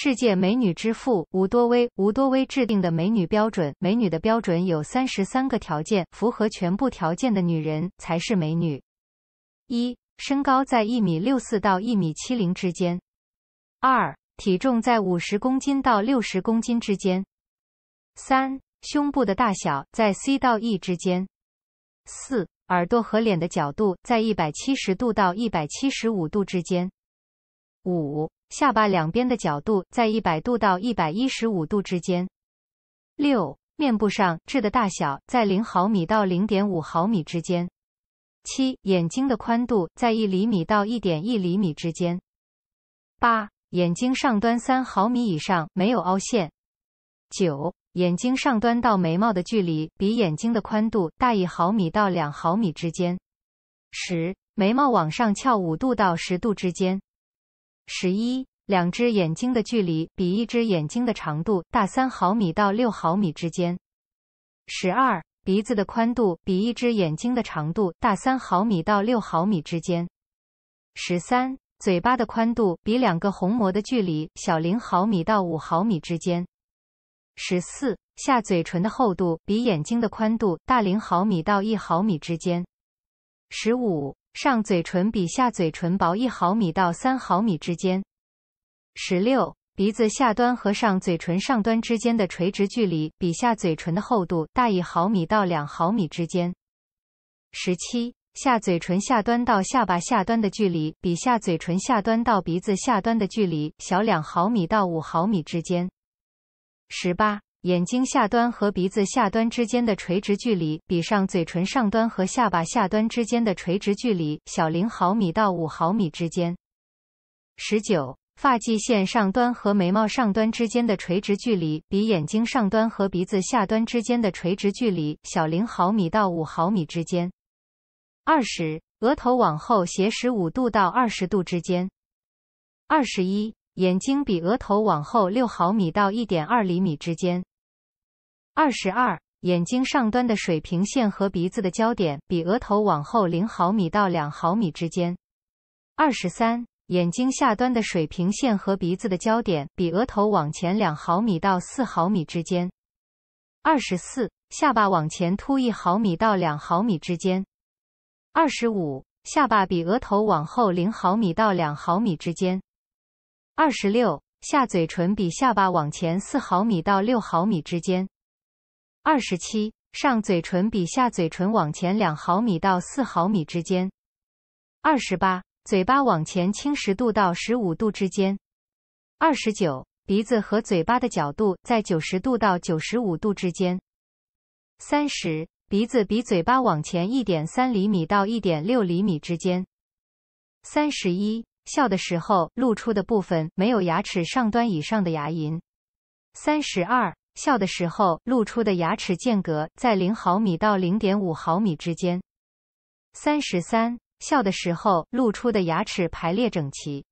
世界美女之父吴多威，吴多威制定的美女标准，美女的标准有三十三个条件，符合全部条件的女人才是美女。一、身高在一米六四到一米七零之间；二、体重在五十公斤到六十公斤之间；三、胸部的大小在 C 到 E 之间；四、耳朵和脸的角度在一百七十度到一百七十五度之间；五、下巴两边的角度在一百度到一百一十五度之间。六、面部上痣的大小在零毫米到零点五毫米之间。七、眼睛的宽度在一厘米到一点一厘米之间。八、眼睛上端三毫米以上没有凹陷。九、眼睛上端到眉毛的距离比眼睛的宽度大一毫米到两毫米之间。十、眉毛往上翘五度到十度之间。十一，两只眼睛的距离比一只眼睛的长度大三毫米到六毫米之间。十二，鼻子的宽度比一只眼睛的长度大三毫米到六毫米之间。十三，嘴巴的宽度比两个虹膜的距离小零毫米到五毫米之间。十四，下嘴唇的厚度比眼睛的宽度大零毫米到一毫米之间。十五。上嘴唇比下嘴唇薄一毫米到三毫米之间。十六，鼻子下端和上嘴唇上端之间的垂直距离比下嘴唇的厚度大一毫米到两毫米之间。十七，下嘴唇下端到下巴下端的距离比下嘴唇下端到鼻子下端的距离小两毫米到五毫米之间。十八。眼睛下端和鼻子下端之间的垂直距离，比上嘴唇上端和下巴下端之间的垂直距离小零毫米到五毫米之间。十九，发际线上端和眉毛上端之间的垂直距离，比眼睛上端和鼻子下端之间的垂直距离小零毫米到五毫米之间。二十，额头往后斜十五度到二十度之间。二十一，眼睛比额头往后六毫米到一点二厘米之间。二十二，眼睛上端的水平线和鼻子的交点比额头往后零毫米到两毫米之间。二十三，眼睛下端的水平线和鼻子的交点比额头往前两毫米到四毫米之间。二十四，下巴往前凸一毫米到两毫米之间。二十五，下巴比额头往后零毫米到两毫米之间。二十六，下嘴唇比下巴往前四毫米到六毫米之间。二十七，上嘴唇比下嘴唇往前两毫米到四毫米之间。二十八，嘴巴往前倾十度到十五度之间。二十九，鼻子和嘴巴的角度在九十度到九十五度之间。三十，鼻子比嘴巴往前一点三厘米到一点六厘米之间。三十一，笑的时候露出的部分没有牙齿上端以上的牙龈。三十二。笑的时候露出的牙齿间隔在零毫米到零点五毫米之间。三十三，笑的时候露出的牙齿排列整齐。